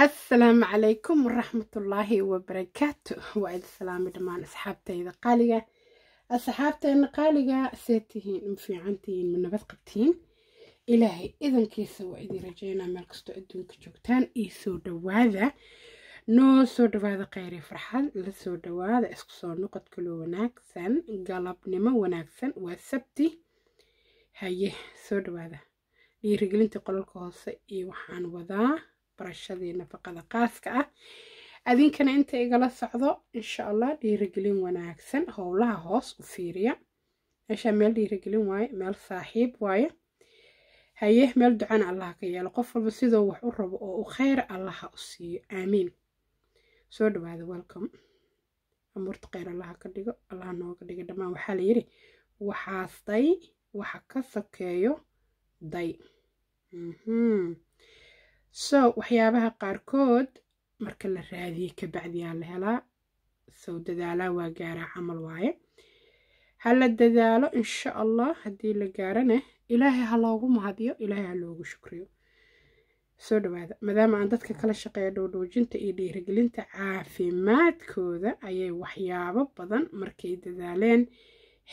asalaamu calaykum waraxmatullaahi wabarakaatu waa idi salaamay dhammaan asxaabtayda qaaliga asxaabteena qaaliga see tihiin ma um fiican ma nabad qabtiin ilaahay idankiisa waa idin rajaynaa meel kastoo adduunka joogtaan iyo soo dhawaada noo soo dhawaada kheyr farxad la soo dhawaada isku soo noqod kaloo wanaagsan galabnimo wanaagsan waa sabti haye soo dhawaada dhiirigelinta qololka hoose iyo waxaan wadaa barashadii nafaqada qaaska ah adinkana inta igala socdo insha allah dhiirigelin wanaagsan howlaha hoos u fiiriya meeshaa meel dhiirigelin waaye meel saaxiib waaye haye meel ducana allaha ka yeelo qof walba sidoo wax u rabo oo u kheyr allaha u siiyo aamiin soo dhawaada welcome amuurta kheyr allaha ka dhigo allaha nooga dhiga dhammaan waxaa la yidhi waxaas day waxa ka sokeeyo day mhm so waxyaabaha qaarkood marka la raadiyey kabacdiyaa la helaa sow dadaalaa waa gaaraa camal waaye ha la dadaalo insha allah haddii la gaarana ilaahay ha loogu mahadiyo ilaahay ha loogu shukriyo soo dhawaada maadaama aan dadka kala shaqeeya dhowdhoojinta iyo dhiirigelinta caafimaadkooda ayay waxyaabo badan markay dadaaleen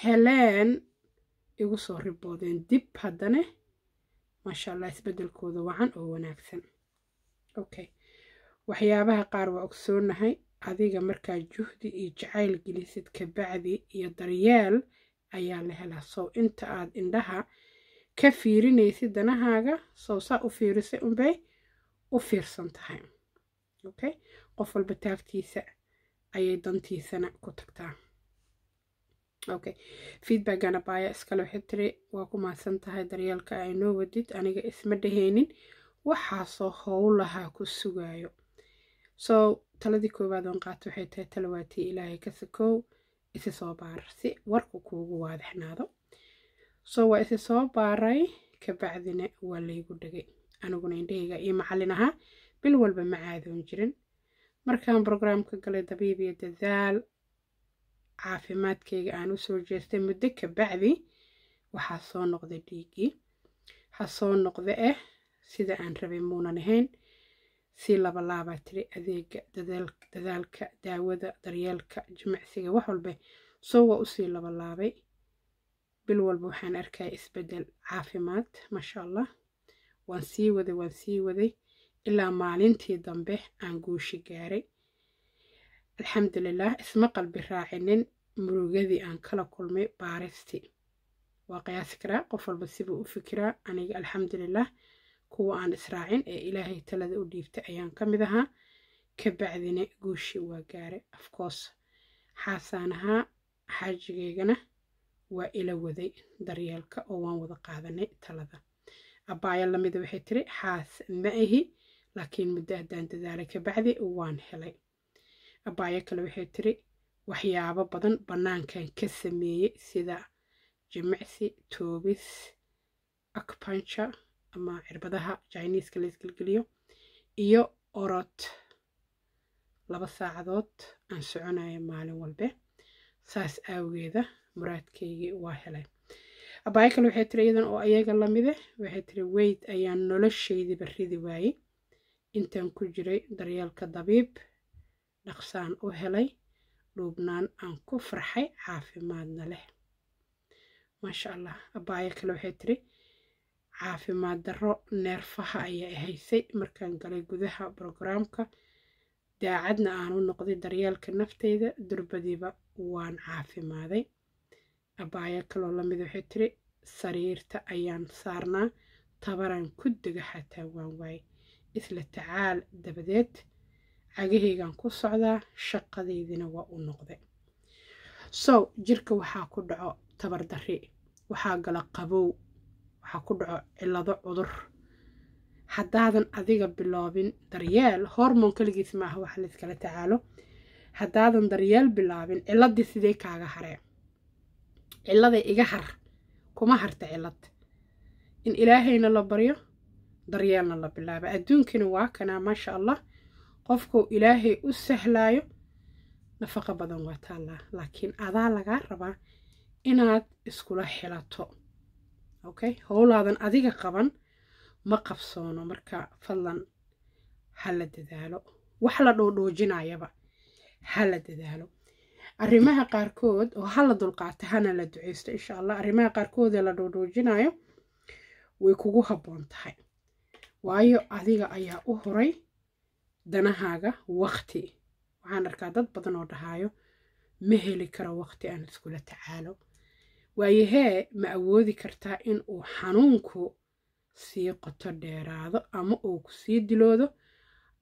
heleen igu soo riboodeen dib haddana maasha allah isbeddelkooda wacan oo wanaagsan okay waxyaabaha qaar waa ogsoonahay adiga markaa juhdi iyo jacayl gelisid kabacdi iyo daryeel ayaa la helaa sow inta aad indhaha ka fiirinaysid danahaaga sow saa u fiirisay unbay u fiirsan tahay okay qof walba taagtiisa ayay dantiisana ku tagtaa okay feedbackgana baaya iskale waxay tiri waa ku mahadsan tahay daryeelka ay noo wadid aniga isma dhaheynin waxaasoo howlahaa ku sugaayo so taladii koowaad oon qaato waxay tahay talawaatii ilaahay ka sakow isi soo baar si warku kuugu waadaxnaado so waa isi soo baaray kabacdina waa laygu dhegay aniguna indhahayga iyo macallin ahaa bil walba ma caadoon jirin markaan brograamka galay dabiib iyo dadaal caafimaadkayga aan usoo jeestay muddo kabacdi waxaa soo noqday dhiiggii ha soo noqda ah eh, sida aan rabay muunan ahayn sii laba laabaa tiri adeega dadaalka daawada daryeelka jimicsiga wax walba sow waa usii laba laabay bil walba waxaan arkaya isbedel caafimaad maasha allah waan sii waday waan sii waday ilaa maalintii dambe aan guushi gaaray alxamdulilah isma qalbi raacinin murugadii aan kala kulmay baaristi waa qiyaasi karaa qof walba sibuu u fikiraa aniga alxamdulilah kuwa aan israacin ee ilaahay talada u dhiibtay ayaan ka mid ahaa ka bacdina guushii waa gaare afkoos xaasaan ahaa xaajigaygana waa ila waday daryeelka oo waan wada qaadanay talada abbaaya lamida waxay tiri xaas ma ahi laakiin muddo haddaan dadaalay ka bacdi waan helay abaayo kale waxay tiri waxyaabo badan bannaankan ka sameeyey sida jimicsi toobis akpancha ama cirbadaha jiniiska la isgelgeliyo iyo orod laba saacadood aan soconayo maalin walbe saas aawageeda muraadkaygii waa helay abaayo kale waxay tiri iyadan oo ayaga lamide ah, waxay tiri weyd ayaan noloshaydii ridi waayey intaan ku jiray daryeelka dabiib dhaqsaan u helay dhuubnaan aan ku farxay caafimaadna leh maasha allah abaayo kale waxay tiri caafimaad darro neerfaha ayaa ahaysay markaan galay gudaha brogaraamka daacadna aan u noqday daryeelka nafteyda durbadiiba waan caafimaaday abaayo kaloo lamid waxay tiri sariirta ayaan saarnaa tabaraan ku dega xataa waan waaye isla tacaal dabadeed cagahaygaan ku socdaa shaqadeydina waa u noqday sow jirka waxaa ku dhaco tabar waxaa gala qabow waxaa ku dhaco cilado cudur haddaadan adiga biloobin daryeel hormoon kaligiis maaha waxa layskala tacaalo haddaadan daryeel bilaabin ciladii sidee kaaga haree cilada iga har kuma harta cilad in ilaahayna la baryo daryeelna la bilaabo adduunkana waa kanaa maasha allah qofkuu ilaahay u sahlaayo nafaqo badan waa taallaa laakiin adaa lagaa rabaa inaad iskula xilato okay howlaadan adiga qaban ma qabsoono marka fadlan ha la dadaalo wax la dhoodhoojinayaba ha la dadaalo arrimaha qaarkood oo hala dulqaato hana la duceysto insha allah arrimaha qaarkood ee la dhoodhoojinayo way kugu habboon tahay waayo adiga ayaa u horay danahaaga waqti waxaan arkaa dad badan oo dhahaayo ma heli karo waqti aan iskula tacaalo waayahee ma awoodi kartaa in uu xanuunku sii qoto dheeraado ama uu ku sii diloodo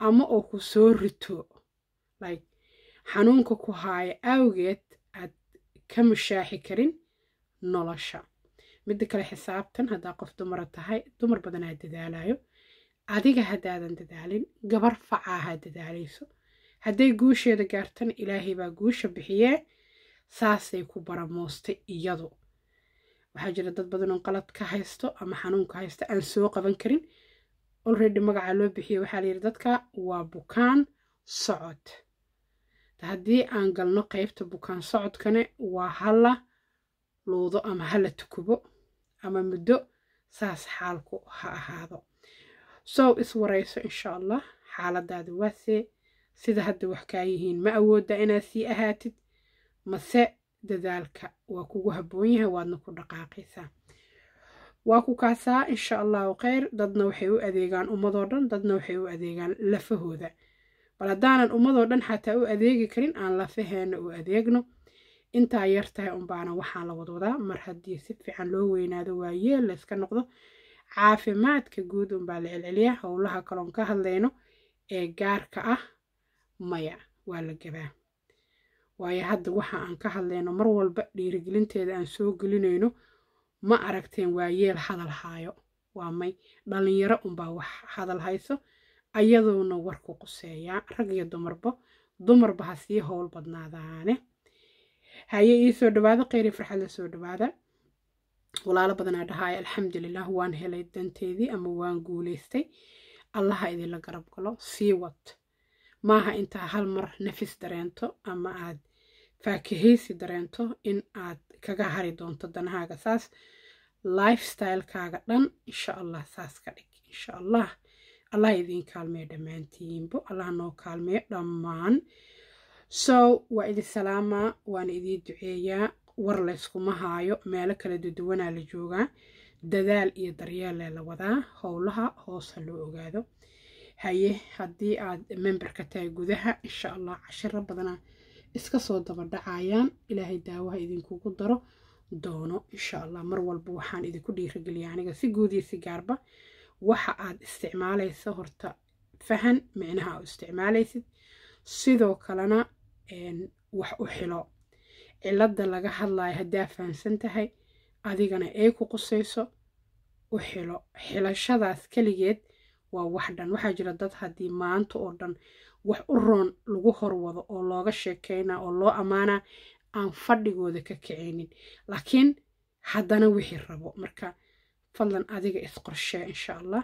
ama uu ku soo rito like xanuunka ku haayo awgeed aad ka mushaaxi karin nolosha midda kale xisaabtan haddaa qof dumara tahay dumar badanaa dadaalayo adiga haddaadan dadaalin gabar facaahaa dadaalayso hadday guusheeda gaartana ilaahay baa guusha bixiyee saasay ku baramoostay iyadu waxaa jira dad badan oo qalad ka haysto ama xanuunka haysto aan soo qaban karin olredy magacaa loo bixiye waxaa layidhi dadka waa bukaan socod haddii aan galno qeybta bukaan socodkane waa hala luudo ama hala tukubo ama muddo saas xaalku ha ahaado sow iswarayso insha allah xaaladaada waase sida hadda wax kaa yihiin ma awoodda inaad sii ahaatid mase dadaalka waa kugu haboon yahay waadna ku dhaqaaqaysaa waa ku kaasaa insha allahu khayr dadna waxay u adeegaan ummadoo dhan dadna waxay u adeegaan lafahooda bal haddaanan ummadoo dhan xataa u adeegi karin aan lafaheenna u adeegno intaa yartahay unbaana waxaan la wadwadaa mar haddii si fiican loo weynaado waa yeel layska noqdo caafimaadka guud unbaa la celceliyaa howlaha kaloon ka hadlayno ee gaarka ah maya waa la gabaa waayo hadda waxa aan ka hadlayno mar walba dhiirigelinteeda aan soo gelinayno ma aragteen waayeel yeel hadal haayo waa may dhallinyaro unbaa wax hadal hayso ayadoona ku quseeyaa rag iyo dumarba dumarba hasii howl badnaadaane haye iisoo dhawaada kheyri farxad soo dhawaada walaalo badanaa dhahaay alxamdulilah waan helay danteedii ama waan guuleystay allaha idinla garab galo sii wad maaha intaa hal mar nafis dareento ama aad faakihaysi dareento in aad kaga hari doonto danahaaga saas lifestylekaaga dhan insha allah saas ka dhig insha allah allah idiin kaalmeeyo dhammaantiinbo allah noo kaalmeeyo dhammaan so waa idin salaama waana idii duceeyaa war layskuma haayo meelo kala duduwanaa la joogaa dadaal iyo daryeelee la wadaa howlaha hoosa loo ogaado haye haddii aad memberka tahay gudaha insha allah cashiro badanaa iska soo daba dabadhacayaan ilaahay daawaha idinkugu daro doono insha allah mar walba waxaan idinku dhiirageliya aniga si guud iyo si gaarba waxa aad isticmaalaysa horta fahan micnaha aa isticmaalaysid sidoo kalena wax u xilo cilada laga hadlayo haddaa fahamsan tahay adigana ee ku qusayso u xilo xilashadaas keligeed waa wax dhan waxaa jira dad haddii maanta oo dhan wax u roon lagu hor wado oo looga sheekeyna oo loo ammaana aan fadhigooda ka kicaynin laakiin haddana wixii rabo marka fadlan adiga isqorshee insha allah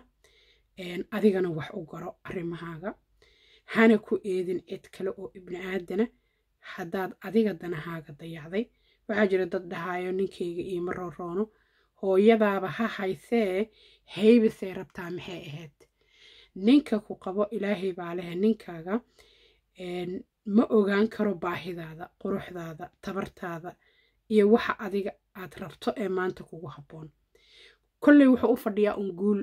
adigana wax u garo arrimahaaga hana ku eedin cid kale oo ibni aadana haddaad adiga danahaaga dayacday waxaa jira dad dhahaayo ninkayga iyo rooroono hooyadaaba ha haysee hayba rabtaa maxay ahayd ninka ku qabo ilaahay baa lehe ninkaaga ma ogaan karo baahidaada quruxdaada tabartaada iyo waxa adiga aad rabto ee maanta kugu haboon kolley wuxuu u fadhiyaa un guul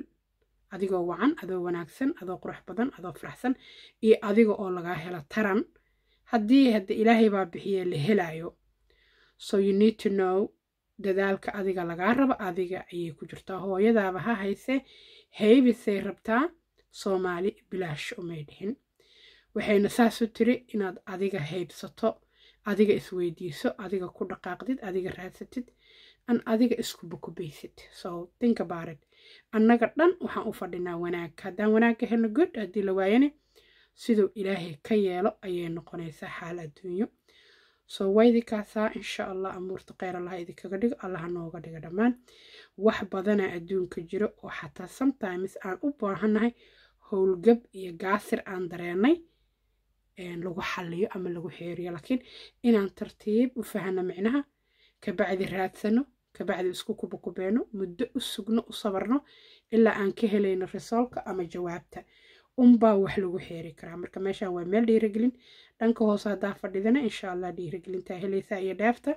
adigoo wacan adoo wanaagsan adoo qurux badan adoo faraxsan iyo adiga oo lagaa helo taran haddii hadda ilaahay baa bixiye la helaayo so you need to know dadaalka adiga lagaa raba adiga ayay ku jirtaa hooyadaaba ha hayse haybisay rabtaa soomaali bilaash umay dhihin waxayna saasu tiri inaad adiga haybsato adiga isweydiiso adiga ku dhaqaaqdid adiga raadsatid an adiga isku bukubaysid so tinkabaarid annaga dhan waxaan u fadhinaa wanaag haddaan wanaagga helno good haddii la waayane siduu ilaahay ka yeelo ayay noqonaysaa xaal adduunyo soo waa idinkaasaa insha allah amuurta kheyr allaha idinkaga dhigo allaha nooga dhigo dhammaan wax badanaa adduunka jiro oo xataa sometimes aan u baahannahay howlgab iyo gaasir aan dareenay lagu xaliyo ama lagu xeeriyo laakiin inaan tartiib u fahano micnaha kabacdi raadsano kabacdi isku kubakubeeno muddo u sugno u sabarno ilaa aan ka helayno risoolka ama jawaabta unbaa wax lagu xeeri karaa marka meeshaan waa meel dhiirigelin dhanka hoose haddaa fadhidana insha allah dhiirigelintaa helaysaa iyo dheefta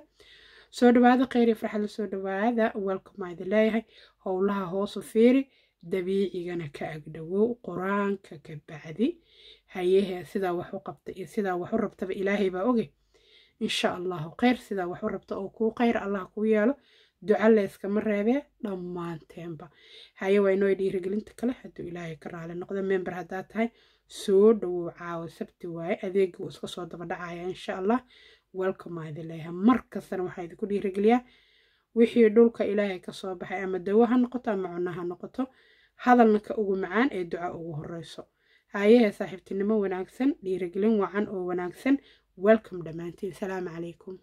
soo dhawaada kheyr iyo farxadla soo dhawaada welcome aad leeyahay howlaha hoosu fiiri dabiicigana ka agdhowow qur-aanka ka bacdi hayahee sidaa wax u qabta iyo sidaa wax u rabtaba ilaahay baa oge insha allahu kheyr sidaa wax u rabta oo kuu kheyr allah kuu yeelo duca leyskama reebee dhammaanteenba haye waa inoo dhiirigelinta kale hadduu ilaahay ka raali noqdo member haddaa tahay soo dhawow caawo sabti waaye adeegii uu iska soo daba dhacaya insha allah welcome adileeyaha mar kastana waxaa idinku dhiirigeliyaa wixii dhulka ilaahay kasoo baxay ama dawo ha noqoto ama cuno ha noqoto hadalka ugu macaan ee duco ugu horeyso haayahee saaxiibtinimo wanaagsan dhiirigelin wacan oo wanaagsan welcome dhammaantiin salaamu calaykum